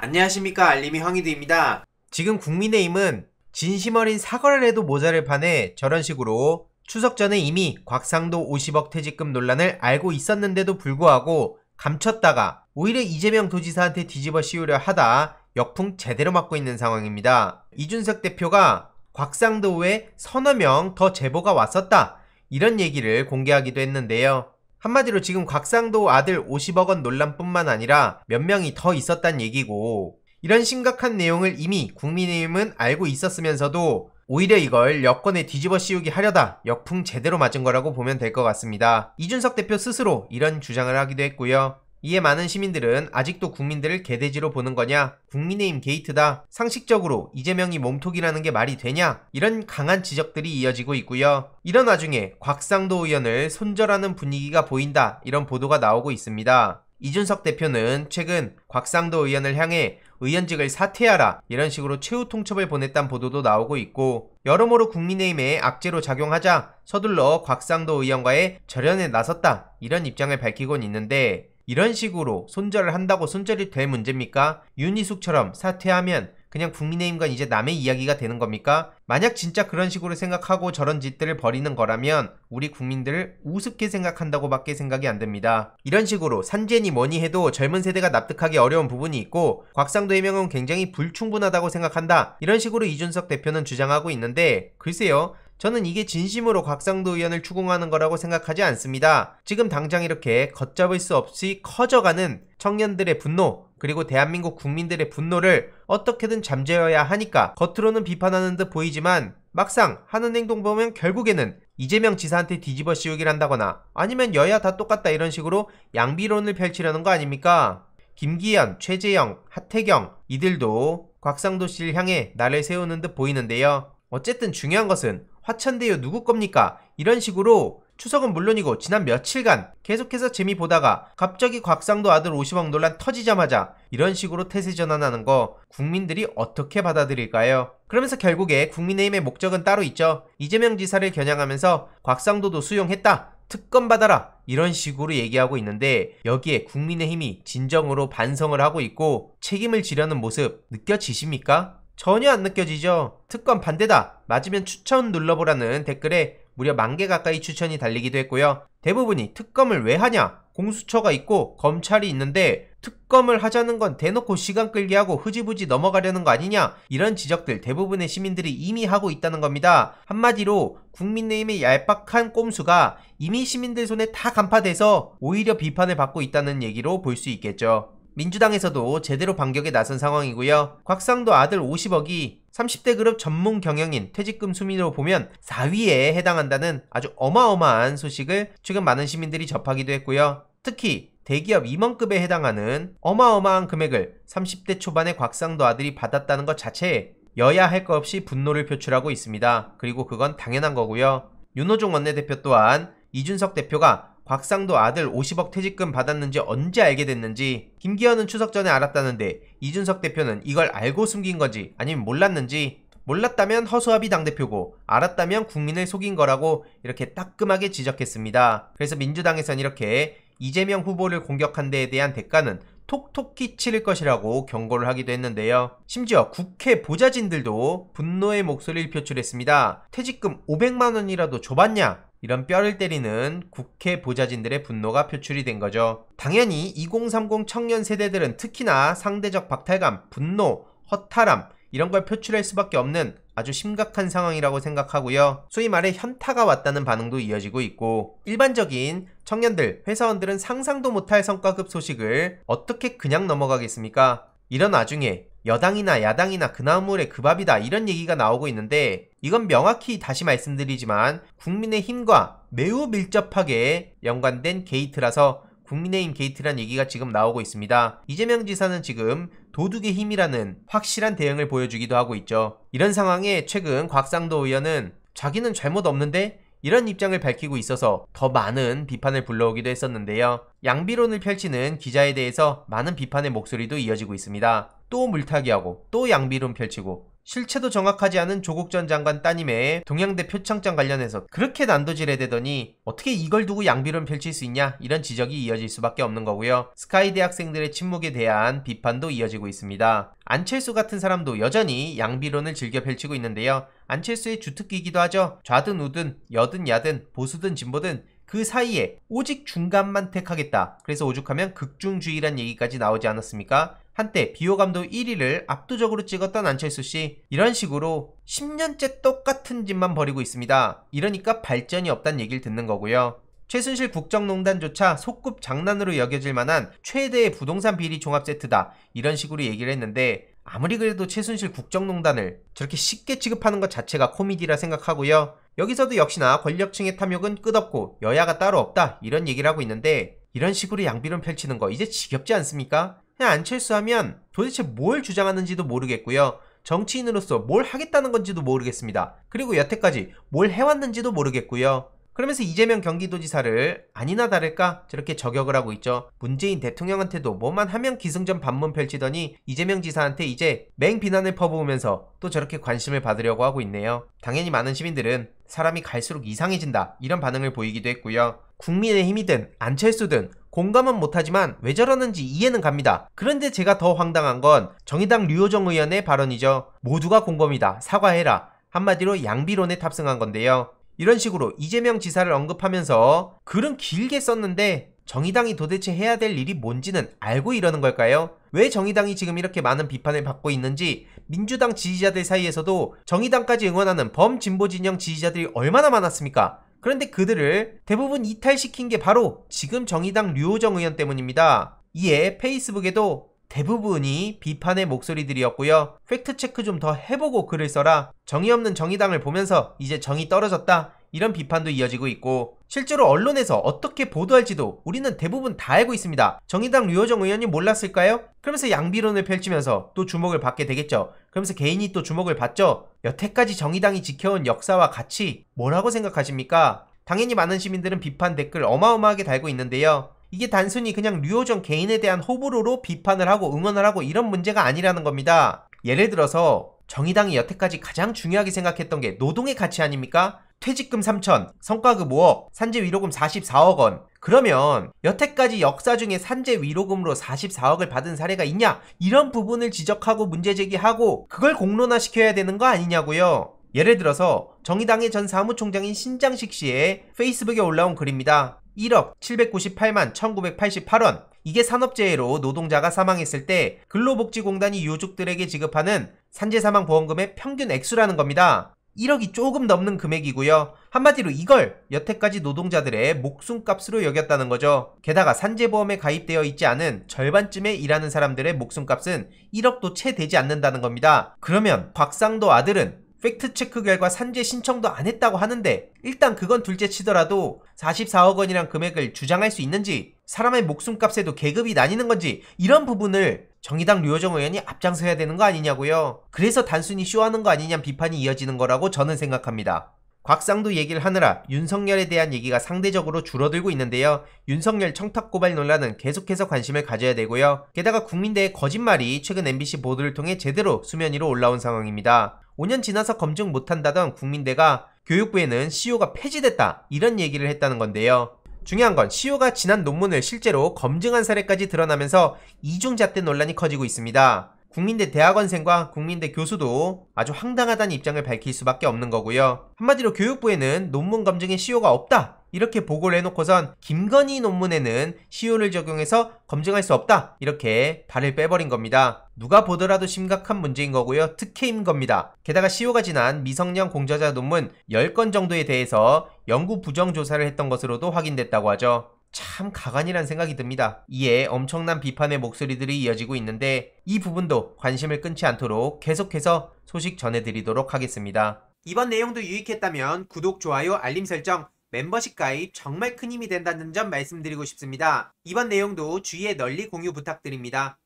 안녕하십니까 알림이 황희드입니다. 지금 국민의힘은 진심 어린 사과를 해도 모자를 판네 저런 식으로 추석 전에 이미 곽상도 50억 퇴직금 논란을 알고 있었는데도 불구하고 감췄다가 오히려 이재명 도지사한테 뒤집어 씌우려 하다 역풍 제대로 맞고 있는 상황입니다. 이준석 대표가 곽상도 후에 서너 명 더 제보가 왔었다 이런 얘기를 공개하기도 했는데요. 한마디로 지금 곽상도 아들 50억 원 논란뿐만 아니라 몇 명이 더 있었단 얘기고 이런 심각한 내용을 이미 국민의힘은 알고 있었으면서도 오히려 이걸 여권에 뒤집어 씌우기 하려다 역풍 제대로 맞은 거라고 보면 될 것 같습니다. 이준석 대표 스스로 이런 주장을 하기도 했고요. 이에 많은 시민들은 아직도 국민들을 개돼지로 보는 거냐? 국민의힘 게이트다. 상식적으로 이재명이 몸통이라는 게 말이 되냐? 이런 강한 지적들이 이어지고 있고요. 이런 와중에 곽상도 의원을 손절하는 분위기가 보인다. 이런 보도가 나오고 있습니다. 이준석 대표는 최근 곽상도 의원을 향해 의원직을 사퇴하라 이런 식으로 최후 통첩을 보냈단 보도도 나오고 있고 여러모로 국민의힘에 악재로 작용하자 서둘러 곽상도 의원과의 절연에 나섰다 이런 입장을 밝히곤 있는데 이런 식으로 손절을 한다고 손절이 될 문제입니까? 윤희숙처럼 사퇴하면 그냥 국민의힘과 이제 남의 이야기가 되는 겁니까? 만약 진짜 그런 식으로 생각하고 저런 짓들을 벌이는 거라면 우리 국민들을 우습게 생각한다고밖에 생각이 안 됩니다. 이런 식으로 산재니 뭐니 해도 젊은 세대가 납득하기 어려운 부분이 있고 곽상도 해명은 굉장히 불충분하다고 생각한다. 이런 식으로 이준석 대표는 주장하고 있는데 글쎄요. 저는 이게 진심으로 곽상도 의원을 추궁하는 거라고 생각하지 않습니다. 지금 당장 이렇게 걷잡을 수 없이 커져가는 청년들의 분노, 그리고 대한민국 국민들의 분노를 어떻게든 잠재워야 하니까 겉으로는 비판하는 듯 보이지만 막상 하는 행동 보면 결국에는 이재명 지사한테 뒤집어 씌우기를 한다거나 아니면 여야 다 똑같다 이런 식으로 양비론을 펼치려는 거 아닙니까? 김기현, 최재형, 하태경 이들도 곽상도 씨를 향해 나를 세우는 듯 보이는데요. 어쨌든 중요한 것은 화천대유 누구 겁니까? 이런 식으로 추석은 물론이고 지난 며칠간 계속해서 재미 보다가 갑자기 곽상도 아들 50억 논란 터지자마자 이런 식으로 태세 전환하는 거 국민들이 어떻게 받아들일까요? 그러면서 결국에 국민의힘의 목적은 따로 있죠. 이재명 지사를 겨냥하면서 곽상도도 수용했다. 특검 받아라. 이런 식으로 얘기하고 있는데 여기에 국민의힘이 진정으로 반성을 하고 있고 책임을 지려는 모습 느껴지십니까? 전혀 안 느껴지죠? 특검 반대다. 맞으면 추천 눌러보라는 댓글에 무려 만 개 가까이 추천이 달리기도 했고요. 대부분이 특검을 왜 하냐? 공수처가 있고 검찰이 있는데 특검을 하자는 건 대놓고 시간 끌게 하고 흐지부지 넘어가려는 거 아니냐? 이런 지적들 대부분의 시민들이 이미 하고 있다는 겁니다. 한마디로 국민의힘의 얄팍한 꼼수가 이미 시민들 손에 다 간파돼서 오히려 비판을 받고 있다는 얘기로 볼 수 있겠죠. 민주당에서도 제대로 반격에 나선 상황이고요. 곽상도 아들 50억이 30대 그룹 전문 경영인 퇴직금 수민으로 보면 4위에 해당한다는 아주 어마어마한 소식을 최근 많은 시민들이 접하기도 했고요. 특히 대기업 임원급에 해당하는 어마어마한 금액을 30대 초반의 곽상도 아들이 받았다는 것 자체에 여야 할 것 없이 분노를 표출하고 있습니다. 그리고 그건 당연한 거고요. 윤호중 원내대표 또한 이준석 대표가 박상도 아들 50억 퇴직금 받았는지 언제 알게 됐는지 김기현은 추석 전에 알았다는데 이준석 대표는 이걸 알고 숨긴 건지 아니면 몰랐는지 몰랐다면 허수아비 당대표고 알았다면 국민을 속인 거라고 이렇게 따끔하게 지적했습니다. 그래서 민주당에선 이렇게 이재명 후보를 공격한 데에 대한 대가는 톡톡히 치를 것이라고 경고를 하기도 했는데요. 심지어 국회 보좌진들도 분노의 목소리를 표출했습니다. 퇴직금 500만원이라도 줘봤냐? 이런 뼈를 때리는 국회 보좌진들의 분노가 표출이 된 거죠. 당연히 2030 청년 세대들은 특히나 상대적 박탈감, 분노, 허탈함 이런 걸 표출할 수밖에 없는 아주 심각한 상황이라고 생각하고요. 소위 말해 현타가 왔다는 반응도 이어지고 있고 일반적인 청년들, 회사원들은 상상도 못할 성과급 소식을 어떻게 그냥 넘어가겠습니까? 이런 와중에 여당이나 야당이나 그나물의 그 밥이다 이런 얘기가 나오고 있는데 이건 명확히 다시 말씀드리지만 국민의 힘과 매우 밀접하게 연관된 게이트라서 국민의힘 게이트란 얘기가 지금 나오고 있습니다. 이재명 지사는 지금 도둑의 힘이라는 확실한 대응을 보여주기도 하고 있죠. 이런 상황에 최근 곽상도 의원은 자기는 잘못 없는데 이런 입장을 밝히고 있어서 더 많은 비판을 불러오기도 했었는데요. 양비론을 펼치는 기자에 대해서 많은 비판의 목소리도 이어지고 있습니다. 또 물타기하고 또 양비론 펼치고 실체도 정확하지 않은 조국 전 장관 따님의 동양대 표창장 관련해서 그렇게 난도질해 대더니 어떻게 이걸 두고 양비론 펼칠 수 있냐 이런 지적이 이어질 수밖에 없는 거고요. 스카이 대학생들의 침묵에 대한 비판도 이어지고 있습니다. 안철수 같은 사람도 여전히 양비론을 즐겨 펼치고 있는데요. 안철수의 주특기이기도 하죠. 좌든 우든 여든 야든 보수든 진보든 그 사이에 오직 중간만 택하겠다. 그래서 오죽하면 극중주의란 얘기까지 나오지 않았습니까? 한때 비호감도 1위를 압도적으로 찍었던 안철수 씨 이런 식으로 10년째 똑같은 짓만 벌이고 있습니다. 이러니까 발전이 없단 얘기를 듣는 거고요. 최순실 국정농단조차 소급 장난으로 여겨질 만한 최대의 부동산 비리 종합 세트다 이런 식으로 얘기를 했는데 아무리 그래도 최순실 국정농단을 저렇게 쉽게 취급하는 것 자체가 코미디라 생각하고요. 여기서도 역시나 권력층의 탐욕은 끝없고 여야가 따로 없다 이런 얘기를 하고 있는데 이런 식으로 양비론 펼치는 거 이제 지겹지 않습니까? 그냥 안철수 하면 도대체 뭘 주장하는지도 모르겠고요. 정치인으로서 뭘 하겠다는 건지도 모르겠습니다. 그리고 여태까지 뭘 해왔는지도 모르겠고요. 그러면서 이재명 경기도지사를 아니나 다를까 저렇게 저격을 하고 있죠. 문재인 대통령한테도 뭐만 하면 기승전 반문 펼치더니 이재명 지사한테 이제 맹 비난을 퍼부으면서 또 저렇게 관심을 받으려고 하고 있네요. 당연히 많은 시민들은 사람이 갈수록 이상해진다 이런 반응을 보이기도 했고요. 국민의힘이든 안철수든 공감은 못하지만 왜 저러는지 이해는 갑니다. 그런데 제가 더 황당한 건 정의당 류호정 의원의 발언이죠. 모두가 공범이다. 사과해라. 한마디로 양비론에 탑승한 건데요. 이런 식으로 이재명 지사를 언급하면서 글은 길게 썼는데 정의당이 도대체 해야 될 일이 뭔지는 알고 이러는 걸까요? 왜 정의당이 지금 이렇게 많은 비판을 받고 있는지 민주당 지지자들 사이에서도 정의당까지 응원하는 범진보 진영 지지자들이 얼마나 많았습니까? 그런데 그들을 대부분 이탈시킨 게 바로 지금 정의당 류호정 의원 때문입니다. 이에 페이스북에도 대부분이 비판의 목소리들이었고요. 팩트체크 좀 더 해보고 글을 써라. 정의 없는 정의당을 보면서 이제 정이 떨어졌다. 이런 비판도 이어지고 있고 실제로 언론에서 어떻게 보도할지도 우리는 대부분 다 알고 있습니다. 정의당 류호정 의원이 몰랐을까요? 그러면서 양비론을 펼치면서 또 주목을 받게 되겠죠. 그러면서 개인이 또 주목을 받죠. 여태까지 정의당이 지켜온 역사와 가치 뭐라고 생각하십니까? 당연히 많은 시민들은 비판 댓글 어마어마하게 달고 있는데요. 이게 단순히 그냥 류호정 개인에 대한 호불호로 비판을 하고 응원을 하고 이런 문제가 아니라는 겁니다. 예를 들어서 정의당이 여태까지 가장 중요하게 생각했던 게 노동의 가치 아닙니까? 퇴직금 3천, 성과급 5억, 산재 위로금 44억 원. 그러면 여태까지 역사 중에 산재 위로금으로 44억을 받은 사례가 있냐? 이런 부분을 지적하고 문제 제기하고 그걸 공론화시켜야 되는 거 아니냐고요. 예를 들어서 정의당의 전 사무총장인 신장식 씨의 페이스북에 올라온 글입니다. 1억 798만 1988원. 이게 산업재해로 노동자가 사망했을 때 근로복지공단이 유족들에게 지급하는 산재사망보험금의 평균 액수라는 겁니다. 1억이 조금 넘는 금액이고요. 한마디로 이걸 여태까지 노동자들의 목숨값으로 여겼다는 거죠. 게다가 산재보험에 가입되어 있지 않은 절반쯤에 일하는 사람들의 목숨값은 1억도 채 되지 않는다는 겁니다. 그러면 곽상도 아들은 팩트체크 결과 산재 신청도 안 했다고 하는데 일단 그건 둘째 치더라도 44억 원이란 금액을 주장할 수 있는지 사람의 목숨값에도 계급이 나뉘는 건지 이런 부분을 정의당 류호정 의원이 앞장서야 되는 거 아니냐고요. 그래서 단순히 쇼하는 거 아니냐는 비판이 이어지는 거라고 저는 생각합니다. 곽상도 얘기를 하느라 윤석열에 대한 얘기가 상대적으로 줄어들고 있는데요. 윤석열 청탁 고발 논란은 계속해서 관심을 가져야 되고요. 게다가 국민대의 거짓말이 최근 MBC 보도를 통해 제대로 수면 위로 올라온 상황입니다. 5년 지나서 검증 못한다던 국민대가 교육부에는 CEO가 폐지됐다 이런 얘기를 했다는 건데요. 중요한 건 시오가 지난 논문을 실제로 검증한 사례까지 드러나면서 이중잣대 논란이 커지고 있습니다. 국민대 대학원생과 국민대 교수도 아주 황당하다는 입장을 밝힐 수밖에 없는 거고요. 한마디로 교육부에는 논문 검증에 시효가 없다. 이렇게 보고를 해놓고선 김건희 논문에는 시효를 적용해서 검증할 수 없다. 이렇게 발을 빼버린 겁니다. 누가 보더라도 심각한 문제인 거고요. 특혜인 겁니다. 게다가 시효가 지난 미성년 공저자 논문 10건 정도에 대해서 연구 부정 조사를 했던 것으로도 확인됐다고 하죠. 참 가관이란 생각이 듭니다. 이에 엄청난 비판의 목소리들이 이어지고 있는데 이 부분도 관심을 끊지 않도록 계속해서 소식 전해드리도록 하겠습니다. 이번 내용도 유익했다면 구독, 좋아요, 알림 설정, 멤버십 가입 정말 큰 힘이 된다는 점 말씀드리고 싶습니다. 이번 내용도 주위에 널리 공유 부탁드립니다.